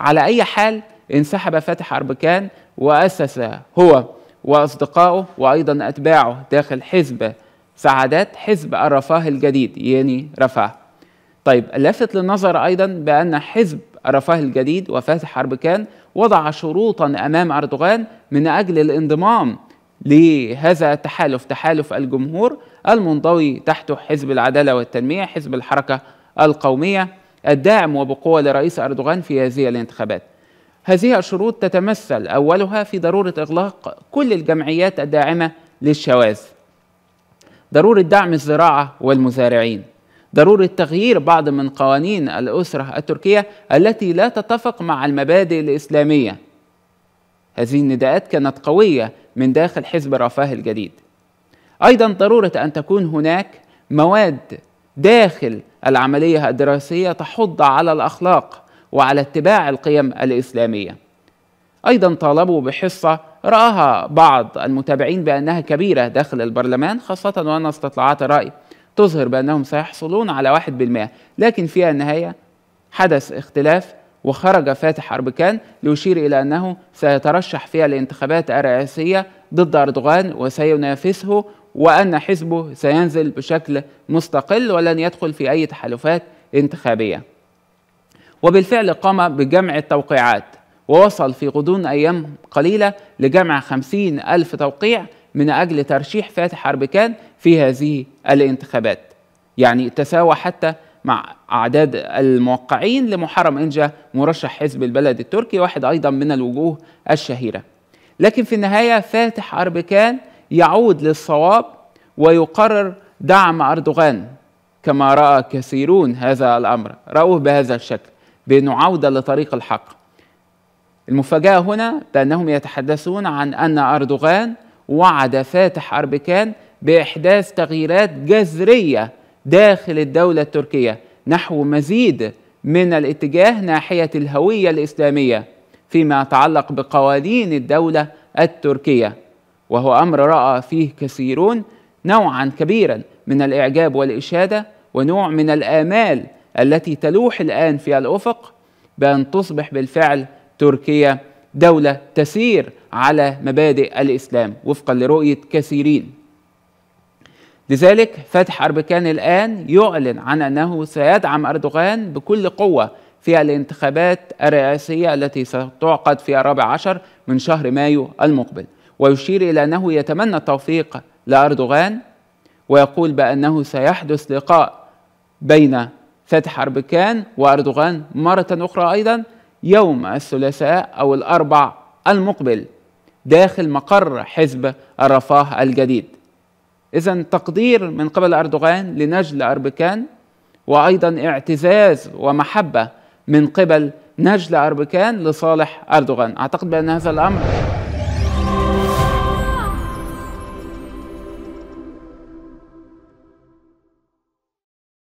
على أي حال انسحب فاتح أربكان وأسس هو وأصدقائه وأيضا أتباعه داخل حزب سعادات حزب الرفاه الجديد يعني رفاه طيب لفت للنظر أيضا بأن حزب الرفاه الجديد وفاتح أربكان وضع شروطا أمام أردوغان من أجل الانضمام لهذا التحالف تحالف الجمهور المنضوي تحته حزب العدالة والتنمية حزب الحركة القومية الداعم وبقوة لرئيس أردوغان في هذه الانتخابات هذه الشروط تتمثل أولها في ضرورة إغلاق كل الجمعيات الداعمة للشواذ ضرورة دعم الزراعة والمزارعين ضرورة تغيير بعض من قوانين الأسرة التركية التي لا تتفق مع المبادئ الإسلامية هذه النداءات كانت قوية من داخل حزب رفاه الجديد أيضا ضرورة أن تكون هناك مواد داخل العملية الدراسية تحض على الأخلاق وعلى اتباع القيم الإسلامية أيضا طالبوا بحصة رآها بعض المتابعين بأنها كبيرة داخل البرلمان خاصة وأن استطلاعات الرأي تظهر بأنهم سيحصلون على واحد بالمئة لكن في النهاية حدث اختلاف وخرج فاتح أربكان ليشير إلى أنه سيترشح في الانتخابات الرئاسية ضد أردوغان وسينافسه وأن حزبه سينزل بشكل مستقل ولن يدخل في أي تحالفات انتخابية وبالفعل قام بجمع التوقيعات ووصل في غضون أيام قليلة لجمع خمسين ألف توقيع من أجل ترشيح فاتح أربكان في هذه الانتخابات يعني تساوى حتى مع أعداد الموقعين لمحرم إنجا مرشح حزب البلد التركي واحد أيضا من الوجوه الشهيرة لكن في النهاية فاتح أربكان يعود للصواب ويقرر دعم أردوغان كما رأى كثيرون هذا الأمر رأوه بهذا الشكل بأنه عودة لطريق الحق المفاجأة هنا بأنهم يتحدثون عن أن أردوغان وعد فاتح أربكان بإحداث تغييرات جذرية داخل الدولة التركية نحو مزيد من الاتجاه ناحية الهوية الإسلامية فيما يتعلق بقوانين الدولة التركية وهو امر راى فيه كثيرون نوعا كبيرا من الاعجاب والاشاده ونوع من الامال التي تلوح الان في الافق بان تصبح بالفعل تركيا دوله تسير على مبادئ الاسلام وفقا لرؤيه كثيرين. لذلك فتح اربكان الان يعلن عن انه سيدعم اردوغان بكل قوه في الانتخابات الرئاسيه التي ستعقد في الرابع عشر من شهر مايو المقبل. ويشير إلى أنه يتمنى التوفيق لأردوغان ويقول بأنه سيحدث لقاء بين فتح أربكان وأردوغان مرة أخرى أيضا يوم الثلاثاء أو الأربع المقبل داخل مقر حزب الرفاه الجديد إذا تقدير من قبل أردوغان لنجل أربكان وأيضا اعتزاز ومحبة من قبل نجل أربكان لصالح أردوغان أعتقد بأن هذا الأمر